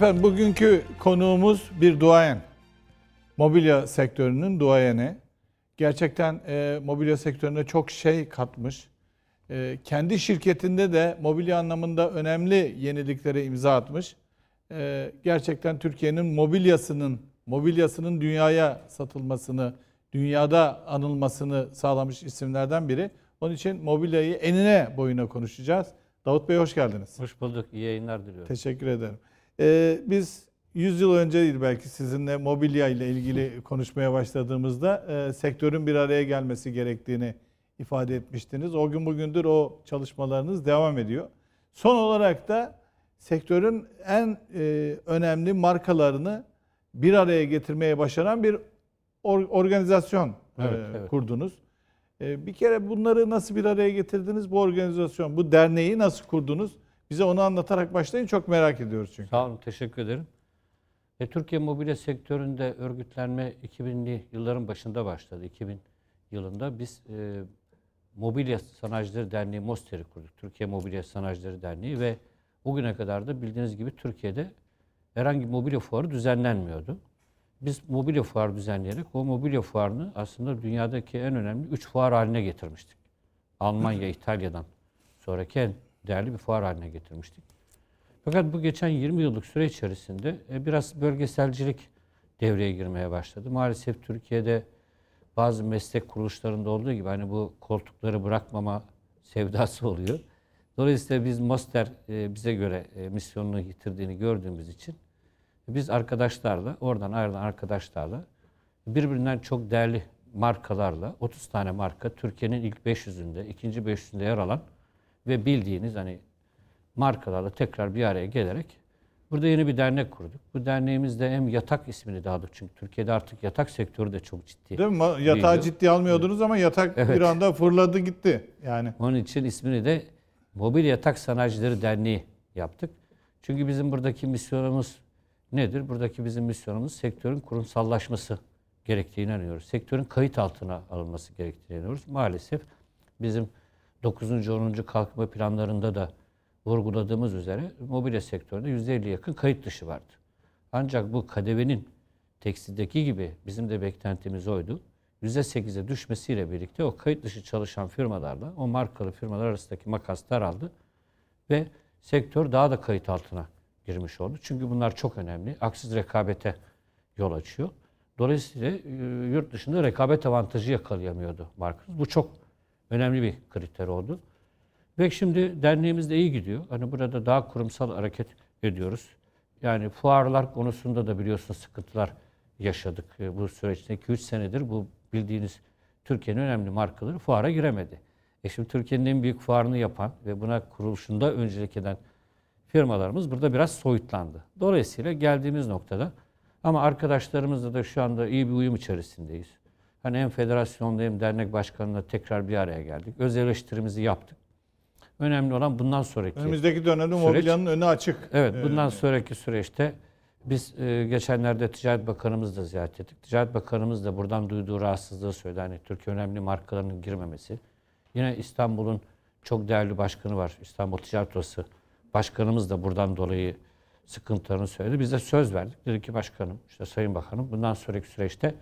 Efendim bugünkü konuğumuz bir duayen. Mobilya sektörünün duayeni. Gerçekten e, mobilya sektörüne çok şey katmış. E, kendi şirketinde de mobilya anlamında önemli yeniliklere imza atmış. E, gerçekten Türkiye'nin mobilyasının mobilyasının dünyaya satılmasını, dünyada anılmasını sağlamış isimlerden biri. Onun için mobilyayı enine boyuna konuşacağız. Davut Bey hoş geldiniz. Hoş bulduk. İyi yayınlar diliyorum. Teşekkür ederim. Ee, biz 100 yıl önce belki sizinle mobilya ile ilgili konuşmaya başladığımızda e, sektörün bir araya gelmesi gerektiğini ifade etmiştiniz. O gün bugündür o çalışmalarınız devam ediyor. Son olarak da sektörün en e, önemli markalarını bir araya getirmeye başaran bir or organizasyon e, evet, e, evet. kurdunuz. E, bir kere bunları nasıl bir araya getirdiniz? Bu organizasyon, bu derneği nasıl kurdunuz? Bize onu anlatarak başlayın. Çok merak ediyoruz çünkü. Sağ olun. Teşekkür ederim. E, Türkiye mobilya sektöründe örgütlenme 2000'li yılların başında başladı. 2000 yılında biz e, Mobilya Sanayicileri Derneği MOSTER'i kurduk. Türkiye Mobilya Sanayicileri Derneği ve bugüne kadar da bildiğiniz gibi Türkiye'de herhangi bir mobilya fuarı düzenlenmiyordu. Biz mobilya fuarı düzenleyerek o mobilya fuarını aslında dünyadaki en önemli 3 fuar haline getirmiştik. Almanya, İtalya'dan sonraki en değerli bir fuar haline getirmiştik. Fakat bu geçen 20 yıllık süre içerisinde e, biraz bölgeselcilik devreye girmeye başladı. Maalesef Türkiye'de bazı meslek kuruluşlarında olduğu gibi hani bu koltukları bırakmama sevdası oluyor. Dolayısıyla biz master e, bize göre e, misyonunu yitirdiğini gördüğümüz için biz arkadaşlarla, oradan ayrılan arkadaşlarla birbirinden çok değerli markalarla 30 tane marka Türkiye'nin ilk 500'ünde, ikinci 500'ünde yer alan ve bildiğiniz hani markalarla tekrar bir araya gelerek burada yeni bir dernek kurduk. Bu derneğimizde hem yatak ismini de çünkü Türkiye'de artık yatak sektörü de çok ciddi. Değil mi? Yatağı büyüdü. ciddi almıyordunuz ama yatak evet. bir anda fırladı gitti yani. Onun için ismini de Mobil Yatak Sanayicileri Derneği yaptık. Çünkü bizim buradaki misyonumuz nedir? Buradaki bizim misyonumuz sektörün kurumsallaşması gerektiğine inanıyoruz. Sektörün kayıt altına alınması gerektiğine inanıyoruz. Maalesef bizim 9. 10. kalkınma planlarında da vurguladığımız üzere mobilya sektöründe %50 yakın kayıt dışı vardı. Ancak bu kadevenin tekstildeki gibi bizim de beklentimiz oydu. %8'e düşmesiyle birlikte o kayıt dışı çalışan firmalarla o markalı firmalar arasındaki makas daraldı ve sektör daha da kayıt altına girmiş oldu. Çünkü bunlar çok önemli. aksiz rekabete yol açıyor. Dolayısıyla e, yurt dışında rekabet avantajı yakalayamıyordu markamız. Bu çok önemli bir kriter oldu. Ve şimdi derneğimiz de iyi gidiyor. Hani burada daha kurumsal hareket ediyoruz. Yani fuarlar konusunda da biliyorsunuz sıkıntılar yaşadık e, bu süreçte. 2-3 senedir bu bildiğiniz Türkiye'nin önemli markaları fuara giremedi. E şimdi Türkiye'nin en büyük fuarını yapan ve buna kuruluşunda öncelik eden firmalarımız burada biraz soyutlandı. Dolayısıyla geldiğimiz noktada ama arkadaşlarımızla da şu anda iyi bir uyum içerisindeyiz. Hani hem federasyonda hem dernek başkanında tekrar bir araya geldik. Öz eleştirimizi yaptık. Önemli olan bundan sonraki Önümüzdeki dönemde süreç, mobilyanın önü açık. Evet, ee, bundan ee, sonraki süreçte biz e, geçenlerde Ticaret Bakanımızı da ziyaret ettik. Ticaret Bakanımız da buradan duyduğu rahatsızlığı söyledi. Hani Türkiye önemli markalarının girmemesi. Yine İstanbul'un çok değerli başkanı var. İstanbul Ticaret Odası Başkanımız da buradan dolayı sıkıntılarını söyledi. Biz de söz verdik. Dedi ki başkanım, işte sayın bakanım bundan sonraki süreçte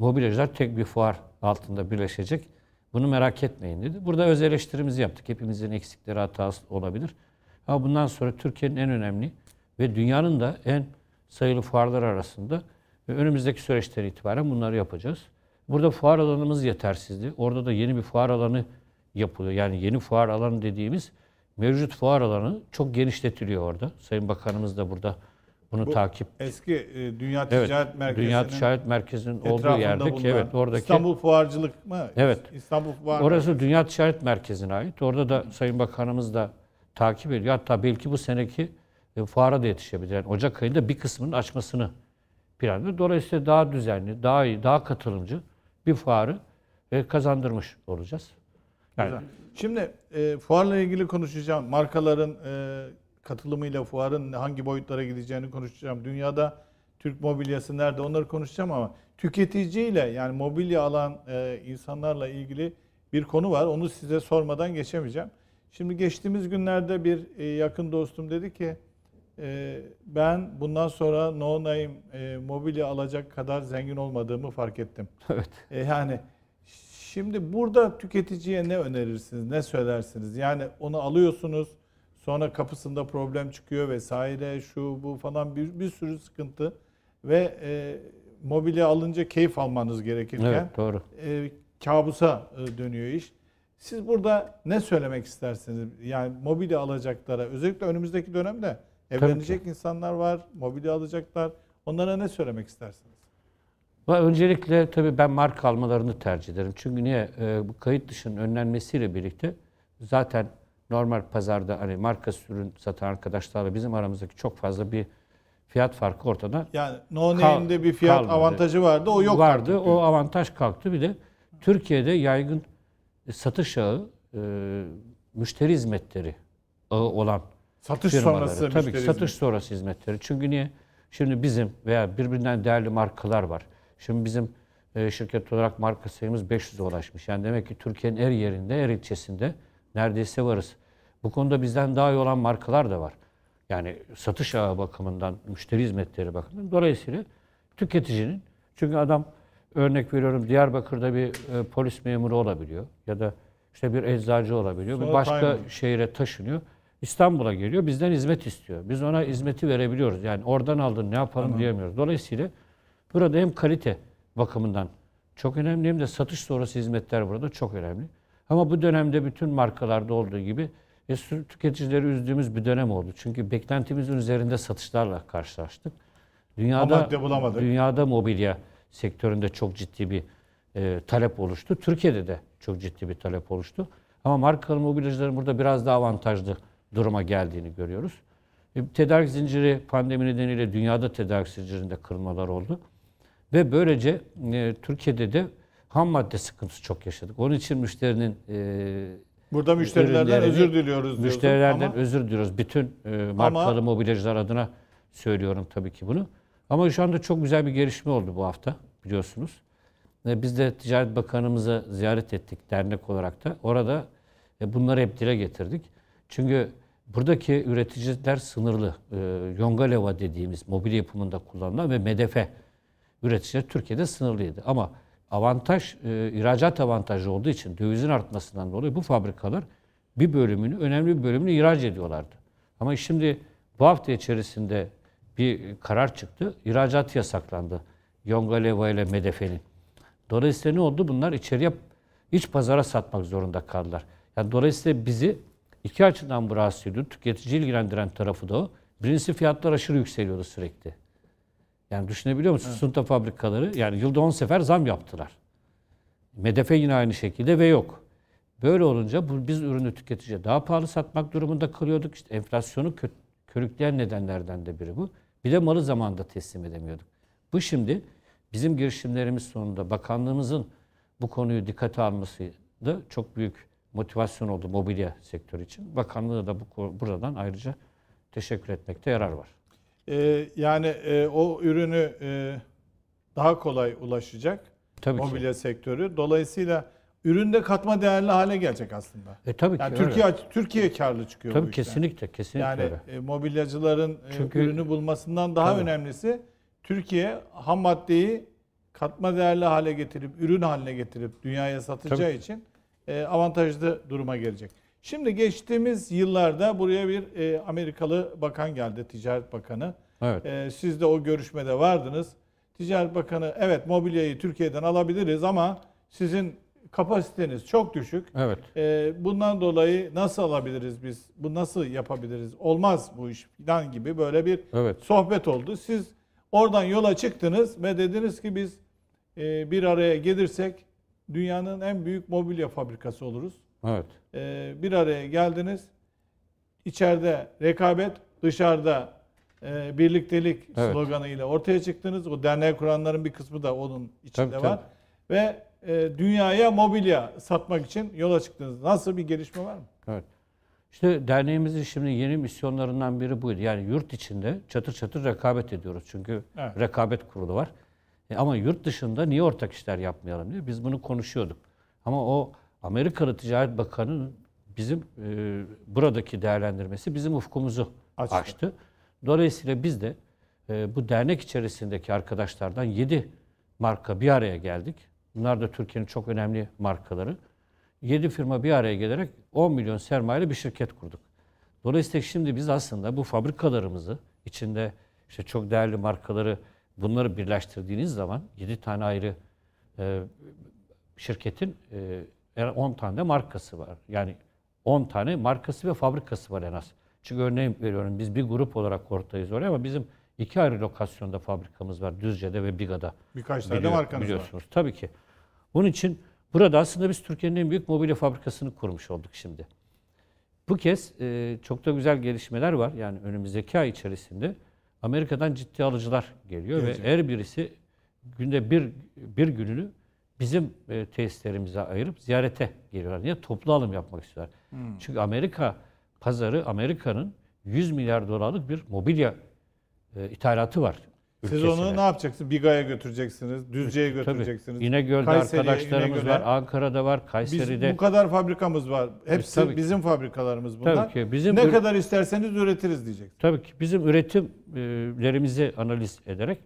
mobilyacılar tek bir fuar altında birleşecek. Bunu merak etmeyin dedi. Burada öz eleştirimizi yaptık. Hepimizin eksikleri hatası olabilir. Ama bundan sonra Türkiye'nin en önemli ve dünyanın da en sayılı fuarlar arasında ve önümüzdeki süreçten itibaren bunları yapacağız. Burada fuar alanımız yetersizdi. Orada da yeni bir fuar alanı yapılıyor. Yani yeni fuar alanı dediğimiz mevcut fuar alanı çok genişletiliyor orada. Sayın Bakanımız da burada bunu Bu takip eski e, Dünya Ticaret evet, Merkezi'nin Dünya Ticaret Merkezi'nin olduğu yerde ki evet oradaki İstanbul Fuarcılık mı? Evet. İstanbul Fuar. Orası Dünya Ticaret Merkezi'ne ait. Orada da Sayın Bakanımız da takip ediyor. Hatta belki bu seneki e, fuara da yetişebilir. Yani Ocak ayında bir kısmının açmasını planlıyor. Dolayısıyla daha düzenli, daha iyi, daha katılımcı bir fuarı e, kazandırmış olacağız. Yani. Şimdi e, fuarla ilgili konuşacağım. Markaların e, katılımıyla fuarın hangi boyutlara gideceğini konuşacağım. Dünyada Türk mobilyası nerede onları konuşacağım ama tüketiciyle yani mobilya alan e, insanlarla ilgili bir konu var. Onu size sormadan geçemeyeceğim. Şimdi geçtiğimiz günlerde bir e, yakın dostum dedi ki e, ben bundan sonra no name e, mobilya alacak kadar zengin olmadığımı fark ettim. Evet. E, yani şimdi burada tüketiciye ne önerirsiniz, ne söylersiniz? Yani onu alıyorsunuz, Sonra kapısında problem çıkıyor vesaire şu bu falan bir, bir sürü sıkıntı ve e, mobilya alınca keyif almanız gerekirken evet, doğru. E, kabusa e, dönüyor iş. Siz burada ne söylemek istersiniz? Yani mobilya alacaklara özellikle önümüzdeki dönemde evlenecek insanlar var, mobilya alacaklar. Onlara ne söylemek istersiniz? Öncelikle tabii ben marka almalarını tercih ederim. Çünkü niye? E, bu kayıt dışının önlenmesiyle birlikte zaten normal pazarda hani marka sürün satan arkadaşlarla bizim aramızdaki çok fazla bir fiyat farkı ortada. Yani no name'de bir fiyat kalmadı. avantajı vardı. O yok vardı. Artık. O avantaj kalktı. Bir de Türkiye'de yaygın e, satış ağı e, müşteri hizmetleri ağı olan satış firmaları. sonrası tabii ki satış hizmet. sonrası hizmetleri. Çünkü niye? Şimdi bizim veya birbirinden değerli markalar var. Şimdi bizim e, şirket olarak marka sayımız 500'e ulaşmış. Yani demek ki Türkiye'nin her yerinde, her ilçesinde neredeyse varız. Bu konuda bizden daha iyi olan markalar da var. Yani satış ağı bakımından, müşteri hizmetleri bakımından. Dolayısıyla tüketicinin, çünkü adam örnek veriyorum Diyarbakır'da bir e, polis memuru olabiliyor ya da işte bir eczacı olabiliyor. bir başka time. şehire taşınıyor. İstanbul'a geliyor. Bizden hizmet istiyor. Biz ona hizmeti verebiliyoruz. Yani oradan aldın ne yapalım tamam. diyemiyoruz. Dolayısıyla burada hem kalite bakımından çok önemli hem de satış sonrası hizmetler burada çok önemli. Ama bu dönemde bütün markalarda olduğu gibi e, tüketicileri üzdüğümüz bir dönem oldu. Çünkü beklentimizin üzerinde satışlarla karşılaştık. Dünyada dünyada mobilya sektöründe çok ciddi bir e, talep oluştu. Türkiye'de de çok ciddi bir talep oluştu. Ama markalı mobilyacıların burada biraz daha avantajlı duruma geldiğini görüyoruz. E, tedarik zinciri pandemi nedeniyle dünyada tedarik zincirinde kırılmalar oldu. Ve böylece e, Türkiye'de de ham madde sıkıntısı çok yaşadık. Onun için müşterinin e, Burada müşterilerden özür diliyoruz Müşterilerden ama, özür diliyoruz. Bütün e, markalı mobilyacılar adına söylüyorum tabii ki bunu. Ama şu anda çok güzel bir gelişme oldu bu hafta biliyorsunuz. E, biz de Ticaret Bakanımıza ziyaret ettik dernek olarak da. Orada e, bunları hep dile getirdik. Çünkü buradaki üreticiler sınırlı. E, Yongaleva dediğimiz mobilya yapımında kullanılan ve medefe üreticiler Türkiye'de sınırlıydı. Ama avantaj, e, ihracat avantajı olduğu için dövizin artmasından dolayı bu fabrikalar bir bölümünü, önemli bir bölümünü ihraç ediyorlardı. Ama şimdi bu hafta içerisinde bir karar çıktı. İhracat yasaklandı. Yongaleva ile Medefe'nin. Dolayısıyla ne oldu? Bunlar içeriye iç pazara satmak zorunda kaldılar. Yani dolayısıyla bizi iki açıdan bu rahatsız ediyor. Tüketici ilgilendiren tarafı da o. Birincisi fiyatlar aşırı yükseliyordu sürekli. Yani düşünebiliyor musun? Evet. Sunta fabrikaları yani yılda 10 sefer zam yaptılar. Medefe yine aynı şekilde ve yok. Böyle olunca bu, biz ürünü tüketiciye daha pahalı satmak durumunda kalıyorduk. İşte enflasyonu kö körükleyen nedenlerden de biri bu. Bir de malı zamanında teslim edemiyorduk. Bu şimdi bizim girişimlerimiz sonunda bakanlığımızın bu konuyu dikkate alması da çok büyük motivasyon oldu mobilya sektörü için. Bakanlığı da bu, buradan ayrıca teşekkür etmekte yarar var e, yani e, o ürünü e, daha kolay ulaşacak tabii mobilya ki. sektörü. Dolayısıyla üründe katma değerli hale gelecek aslında. E tabii yani ki. Türkiye öyle. Türkiye karlı çıkıyor tabii bu işten. kesinlikle kesinlikle. Yani öyle. E, mobilyacıların e, Çünkü, ürünü bulmasından daha tabii. önemlisi Türkiye ham maddeyi katma değerli hale getirip ürün haline getirip dünyaya satacağı tabii. için e, avantajlı duruma gelecek. Şimdi geçtiğimiz yıllarda buraya bir e, Amerikalı bakan geldi, Ticaret Bakanı. Evet. E, siz de o görüşmede vardınız. Ticaret Bakanı evet mobilyayı Türkiye'den alabiliriz ama sizin kapasiteniz çok düşük. Evet. E, bundan dolayı nasıl alabiliriz biz? Bu nasıl yapabiliriz? Olmaz bu iş falan gibi böyle bir evet. sohbet oldu. Siz oradan yola çıktınız ve dediniz ki biz e, bir araya gelirsek dünyanın en büyük mobilya fabrikası oluruz. Evet. E, bir araya geldiniz. İçeride rekabet, dışarıda e, birliktelik evet. sloganıyla ortaya çıktınız. O dernek kuranların bir kısmı da onun içinde tabii, var. Tabii. Ve e, dünyaya mobilya satmak için yola çıktınız. Nasıl bir gelişme var mı? Evet. İşte derneğimizin şimdi yeni misyonlarından biri buydu. Yani yurt içinde çatır çatır rekabet ediyoruz. Çünkü evet. rekabet kurulu var. E ama yurt dışında niye ortak işler yapmayalım diye biz bunu konuşuyorduk. Ama o Amerikalı Ticaret Bakanı'nın bizim e, buradaki değerlendirmesi bizim ufkumuzu açtı. açtı. Dolayısıyla biz de e, bu dernek içerisindeki arkadaşlardan 7 marka bir araya geldik. Bunlar da Türkiye'nin çok önemli markaları. 7 firma bir araya gelerek 10 milyon sermayeli bir şirket kurduk. Dolayısıyla şimdi biz aslında bu fabrikalarımızı içinde işte çok değerli markaları bunları birleştirdiğiniz zaman 7 tane ayrı e, şirketin e, 10 tane de markası var. Yani 10 tane markası ve fabrikası var en az. Çünkü örneğin veriyorum biz bir grup olarak ortayız oraya ama bizim iki ayrı lokasyonda fabrikamız var. Düzce'de ve Biga'da. Birkaç tane Biliyor, de markanız biliyorsunuz. var. Tabii ki. Bunun için burada aslında biz Türkiye'nin en büyük mobilya fabrikasını kurmuş olduk şimdi. Bu kez e, çok da güzel gelişmeler var. Yani önümüzdeki ay içerisinde Amerika'dan ciddi alıcılar geliyor Gelecek. ve her birisi günde bir, bir gününü bizim e, tesislerimize ayırıp ziyarete geliyorlar. Niye? Toplu alım yapmak istiyorlar. Hmm. Çünkü Amerika pazarı, Amerika'nın 100 milyar dolarlık bir mobilya e, ithalatı var. Ülkesine. Siz onu ne yapacaksınız? Biga'ya götüreceksiniz, Düzce'ye e, götüreceksiniz. Tabii. İnegöl'de Kayseri'ye, arkadaşlarımız İnegöl'e. var, Ankara'da var, Kayseri'de. Biz bu kadar fabrikamız var. Hepsi e, tabii ki. bizim fabrikalarımız bunlar. Tabii ki. Bizim ne ür- kadar isterseniz üretiriz diyecek. Tabii ki. Bizim üretimlerimizi analiz ederek.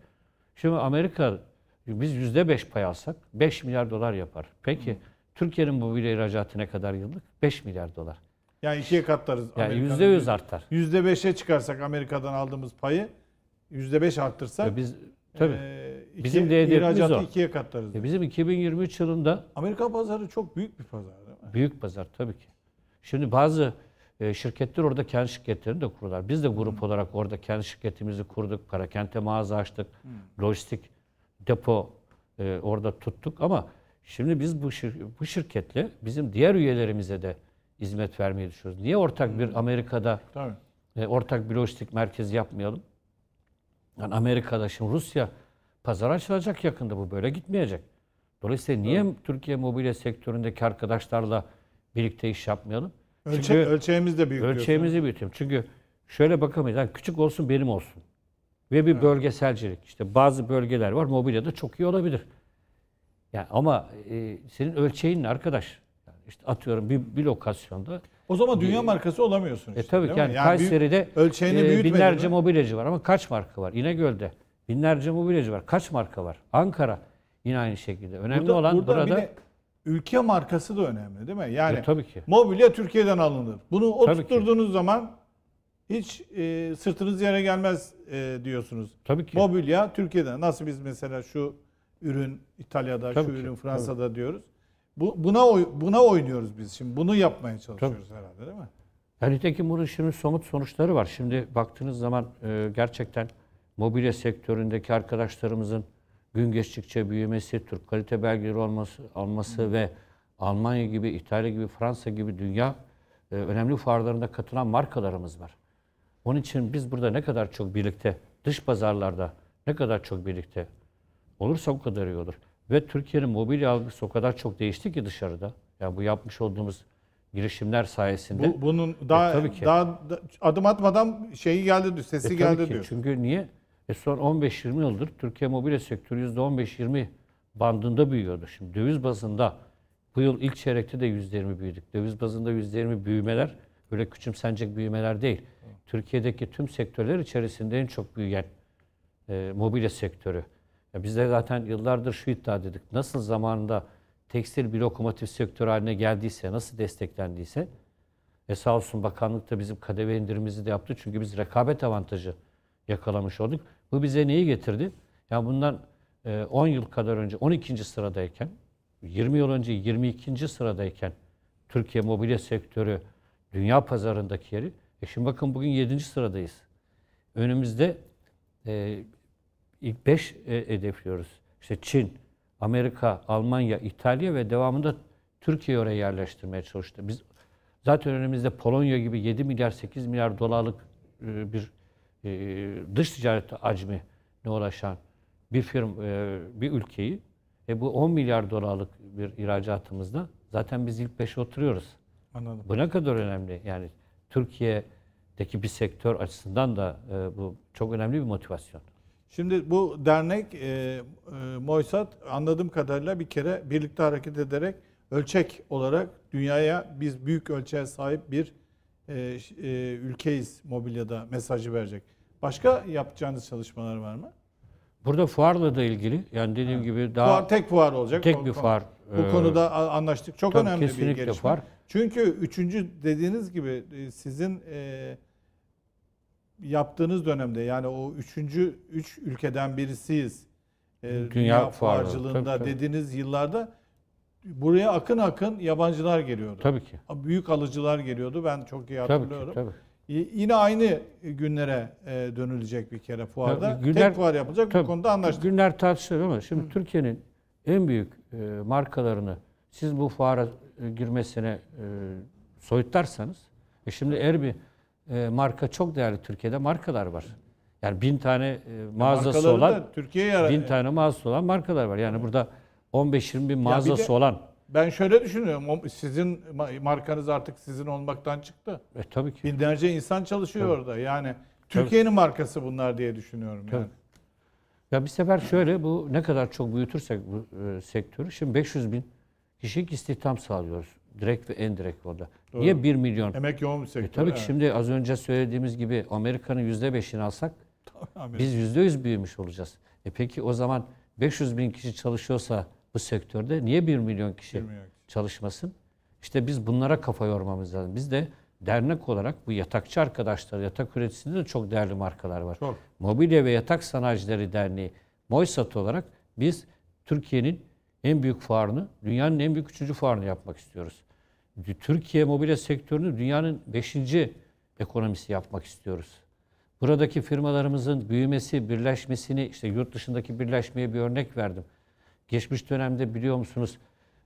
Şimdi Amerika biz yüzde beş pay alsak 5 milyar dolar yapar. Peki Türkiye'nin bu bile ihracatı ne kadar yıllık? 5 milyar dolar. Yani ikiye katlarız. Yani yüzde yüz artar. Yüzde beşe çıkarsak Amerika'dan aldığımız payı yüzde beş arttırsak. Ya biz tabii. E, iki, bizim de hedefimiz o. ikiye katlarız. E bizim 2023 yılında. Amerika pazarı çok büyük bir pazar değil mi? Büyük pazar tabii ki. Şimdi bazı şirketler orada kendi şirketlerini de kurdular. Biz de grup Hı. olarak orada kendi şirketimizi kurduk. Parakente mağaza açtık. Hı. Lojistik depo e, orada tuttuk ama şimdi biz bu, şir bu şirketle bizim diğer üyelerimize de hizmet vermeyi düşünüyoruz. Niye ortak bir hmm. Amerika'da E, ortak bir lojistik merkezi yapmayalım? Yani Amerika'da şimdi Rusya pazar açılacak yakında bu böyle gitmeyecek. Dolayısıyla niye Türkiye mobilya sektöründeki arkadaşlarla birlikte iş yapmayalım? Ölçe, Çünkü ölçeğimiz de büyük. Ölçeğimizi büyüteyim. Çünkü şöyle bakamayız. Yani küçük olsun benim olsun. Ve bir evet. bölgeselcilik. İşte bazı bölgeler var mobilyada çok iyi olabilir. Yani ama e, senin ölçeğin arkadaş. Yani işte atıyorum bir, bir lokasyonda o zaman dünya markası olamıyorsun e, işte. E tabii ki yani, yani Kayseri'de büyük, e, binlerce mobilyacı var ama kaç marka var? İnegöl'de binlerce mobilyacı var. Kaç marka var? Ankara yine aynı şekilde. Önemli burada, olan burada burada de ülke markası da önemli değil mi? Yani e, tabii ki. mobilya Türkiye'den alınır. Bunu oturtturduğunuz zaman hiç e, sırtınız yere gelmez e, diyorsunuz. Tabii ki. Mobilya Türkiye'de nasıl biz mesela şu ürün İtalya'da, Tabii şu ki. ürün Fransa'da Tabii. diyoruz. Bu, buna buna oynuyoruz biz şimdi. Bunu yapmaya çalışıyoruz Tabii. herhalde değil mi? Yani nitekim bunun şimdi somut sonuçları var. Şimdi baktığınız zaman e, gerçekten mobilya sektöründeki arkadaşlarımızın gün geçtikçe büyümesi, Türk kalite belgeleri olması, alması ve Almanya gibi, İtalya gibi, Fransa gibi dünya e, önemli fuarlarında katılan markalarımız var. Onun için biz burada ne kadar çok birlikte, dış pazarlarda ne kadar çok birlikte olursa o kadar iyi olur. Ve Türkiye'nin mobilya algısı o kadar çok değişti ki dışarıda. Yani bu yapmış olduğumuz girişimler sayesinde. Bu, bunun e, daha, e, tabii ki. daha da, adım atmadan şeyi geldi diyor, sesi e, geldi ki. diyor. Çünkü niye? E son 15-20 yıldır Türkiye mobilya sektörü %15-20 bandında büyüyordu. Şimdi döviz bazında bu yıl ilk çeyrekte de %20 büyüdük. Döviz bazında %20 büyümeler böyle küçümsenecek büyümeler değil. Türkiye'deki tüm sektörler içerisinde en çok büyüyen e, mobilya sektörü. Ya biz de zaten yıllardır şu iddia dedik. Nasıl zamanında tekstil bir lokomotif sektör haline geldiyse, nasıl desteklendiyse e sağ olsun bakanlık da bizim KDV indirimimizi de yaptı. Çünkü biz rekabet avantajı yakalamış olduk. Bu bize neyi getirdi? Ya yani bundan 10 e, yıl kadar önce 12. sıradayken, 20 yıl önce 22. sıradayken Türkiye mobilya sektörü Dünya pazarındaki yeri. E şimdi bakın bugün 7. sıradayız. Önümüzde e, ilk 5 e, hedefliyoruz. İşte Çin, Amerika, Almanya, İtalya ve devamında Türkiye oraya yerleştirmeye çalıştı. Biz zaten önümüzde Polonya gibi 7 milyar 8 milyar dolarlık e, bir e, dış ticaret hacmi ne ulaşan bir firm e, bir ülkeyi e bu 10 milyar dolarlık bir ihracatımızda zaten biz ilk 5'e oturuyoruz. Anladım. Bu ne kadar önemli? Yani Türkiye'deki bir sektör açısından da e, bu çok önemli bir motivasyon. Şimdi bu dernek e, e, Moysat anladığım kadarıyla bir kere birlikte hareket ederek ölçek olarak dünyaya biz büyük ölçeğe sahip bir e, e, ülkeyiz mobilyada mesajı verecek. Başka yapacağınız çalışmalar var mı? Burada fuarla da ilgili yani dediğim evet. gibi daha fuar, tek fuar olacak. Tek bir fuar. Bu e, konuda anlaştık. Çok önemli bir gelişme. kesinlikle Fuar. Çünkü üçüncü dediğiniz gibi e, sizin e, yaptığınız dönemde yani o üçüncü üç ülkeden birisiyiz. E, dünya, dünya fuarcılığında tabii, dediğiniz yıllarda buraya akın akın yabancılar geliyordu. Tabii ki. Büyük alıcılar geliyordu. Ben çok iyi hatırlıyorum. Tabii ki, tabii. Yine aynı günlere e, dönülecek bir kere fuarda. Tabii, günler, Tek fuar yapılacak tabii, bu konuda anlaştık. Günler tartışılır ama şimdi Türkiye'nin en büyük e, markalarını siz bu fuara e, girmesine e, soyutlarsanız e şimdi Erbi e, marka çok değerli Türkiye'de markalar var. Yani bin tane e, mağazası ya olan Türkiye'ye bin tane mağazası olan markalar var. Yani burada 15-20 bin mağazası de, olan. Ben şöyle düşünüyorum. Sizin markanız artık sizin olmaktan çıktı. E, tabii ki. Binlerce insan çalışıyor tabii. orada. Yani Türkiye'nin markası bunlar diye düşünüyorum tabii. yani. Ya bir sefer şöyle bu ne kadar çok büyütürsek bu e, sektörü. Şimdi 500 bin kişilik istihdam sağlıyoruz. Direkt ve endirekt orada. Doğru. Niye 1 milyon? Emek yoğun bir e sektör. E, tabii ki evet. şimdi az önce söylediğimiz gibi Amerika'nın %5'ini alsak tamam, biz %100 büyümüş olacağız. E peki o zaman 500 bin kişi çalışıyorsa bu sektörde niye 1 milyon kişi 1 milyon. çalışmasın? İşte biz bunlara kafa yormamız lazım. Biz de dernek olarak bu yatakçı arkadaşlar, yatak üreticisinde de çok değerli markalar var. Çok. Mobilya ve Yatak Sanayicileri Derneği, MOYSAT olarak biz Türkiye'nin en büyük fuarını, dünyanın en büyük üçüncü fuarını yapmak istiyoruz. Türkiye mobilya sektörünü dünyanın beşinci ekonomisi yapmak istiyoruz. Buradaki firmalarımızın büyümesi, birleşmesini, işte yurt dışındaki birleşmeye bir örnek verdim. Geçmiş dönemde biliyor musunuz,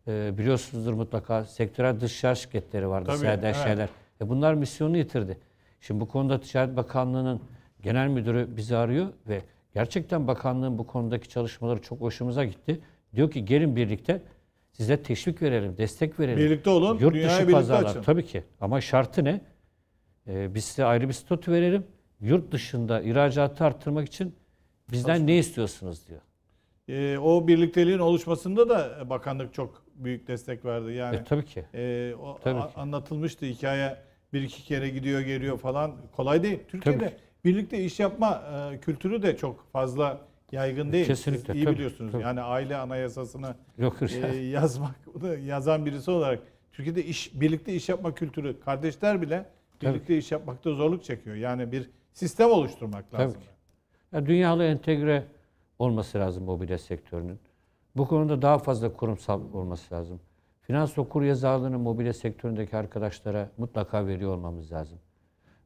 e, biliyorsunuzdur mutlaka sektörel dışarı şirketleri vardı, Tabii, evet. şeyler. E bunlar misyonu yitirdi. Şimdi bu konuda Ticaret Bakanlığı'nın genel müdürü bizi arıyor ve gerçekten bakanlığın bu konudaki çalışmaları çok hoşumuza gitti. Diyor ki gelin birlikte size teşvik verelim, destek verelim. Birlikte olun, Yurt dünyayı dışı pazarlar, birlikte açın. Tabii ki ama şartı ne? Ee, biz size ayrı bir statü verelim. Yurt dışında ihracatı arttırmak için bizden Aslında. ne istiyorsunuz diyor. Ee, o birlikteliğin oluşmasında da bakanlık çok büyük destek verdi. Yani e, tabii ki. E, o tabii ki. anlatılmıştı hikaye bir iki kere gidiyor geliyor falan kolay değil. Türkiye'de birlikte iş yapma e, kültürü de çok fazla yaygın değil. Kesinlikle. Siz iyi tabii, biliyorsunuz. Tabii. Yani aile anayasasını Yok, e, yazmak, yazan birisi olarak Türkiye'de iş birlikte iş yapma kültürü, kardeşler bile birlikte tabii. iş yapmakta zorluk çekiyor. Yani bir sistem oluşturmak lazım. Tabii. Yani dünyalı entegre olması lazım mobilya sektörünün. Bu konuda daha fazla kurumsal olması lazım. Finans okur yazarlığını mobilya sektöründeki arkadaşlara mutlaka veriyor olmamız lazım.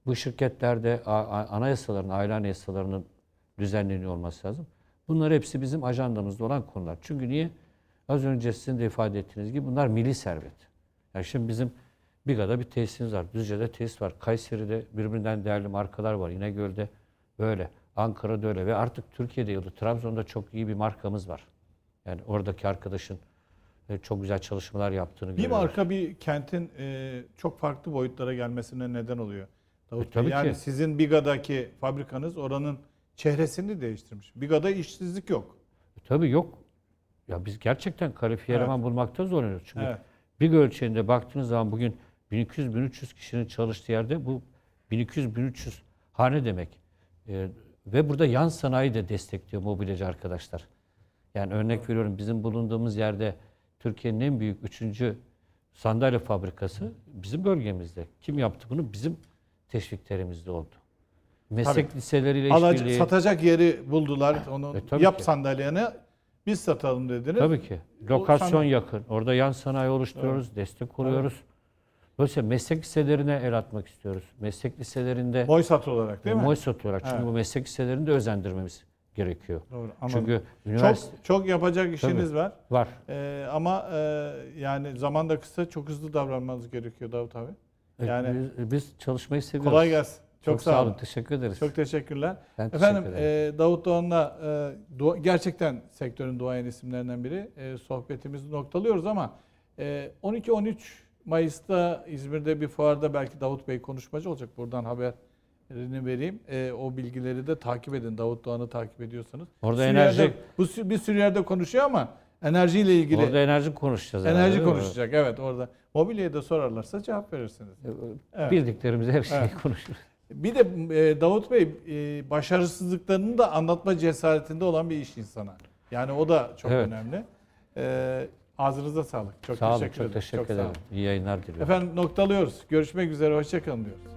Bu şirketlerde anayasaların, aile anayasalarının düzenleniyor olması lazım. Bunlar hepsi bizim ajandamızda olan konular. Çünkü niye? Az önce sizin de ifade ettiğiniz gibi bunlar milli servet. Yani şimdi bizim Biga'da bir tesisimiz var. Düzce'de tesis var. Kayseri'de birbirinden değerli markalar var. İnegöl'de böyle. Ankara'da öyle. Ve artık Türkiye'de yıldı. Trabzon'da çok iyi bir markamız var. Yani oradaki arkadaşın e, çok güzel çalışmalar yaptığını görüyoruz. Bir marka bir kentin e, çok farklı boyutlara gelmesine neden oluyor. Davut e, tabii Bey. Yani ki. sizin Biga'daki fabrikanız oranın Çehresini değiştirmiş. Biga'da işsizlik yok. E, tabii yok. Ya biz gerçekten kalifiye eleman bulmakta zorlanıyoruz. Çünkü evet. Big ölçeğinde baktığınız zaman bugün 1200-1300 kişinin çalıştığı yerde bu 1200-1300 hane demek. E, ve burada yan sanayi de destekliyor mobilyacı arkadaşlar. Yani örnek veriyorum bizim bulunduğumuz yerde Türkiye'nin en büyük üçüncü sandalye fabrikası bizim bölgemizde. Kim yaptı bunu? Bizim teşviklerimizde oldu. Meslek tabii. liseleriyle Alac- işbirliği. Satacak yeri buldular. Onu E, yap ki. sandalyeni biz satalım dediler. Tabii ki. Lokasyon sandal- yakın. Orada yan sanayi oluşturuyoruz, destek kuruyoruz. Dolayısıyla meslek liselerine el atmak istiyoruz. Meslek liselerinde Moysat olarak değil mi? moy satıyorlar. Çünkü bu meslek liselerini de özendirmemiz gerekiyor. Doğru, anladım. Çünkü üniversite Çok çok yapacak işiniz var. var. Ee, ama e, yani zaman da kısa çok hızlı davranmanız gerekiyor Davut abi. Yani e, Yani biz, biz çalışmayı seviyoruz. kolay gelsin. Çok, Çok sağ, sağ olun. Teşekkür ederiz. Çok teşekkürler. Ben teşekkür Efendim E, Davut Doğan'la e, dua, gerçekten sektörün duayen isimlerinden biri. E, sohbetimizi noktalıyoruz ama e, 12-13 Mayıs'ta İzmir'de bir fuarda belki Davut Bey konuşmacı olacak. Buradan haberini vereyim. E, o bilgileri de takip edin. Davut Doğan'ı takip ediyorsanız. Orada Sürüyer'de, enerji... Bu bir sürü yerde konuşuyor ama enerjiyle ilgili. Orada enerji konuşacağız. Enerji herhalde, konuşacak evet orada. Mobilyaya da sorarlarsa cevap verirsiniz. E, evet. Bildiklerimizi her şeyi evet. konuşuruz. Bir de e, Davut Bey e, başarısızlıklarını da anlatma cesaretinde olan bir iş insana. Yani o da çok evet. önemli. E, ağzınıza sağlık. Çok sağ olun, teşekkür olun, ederim. Çok teşekkür ederim. İyi yayınlar diliyorum. Efendim noktalıyoruz. Görüşmek üzere. Hoşçakalın diyoruz.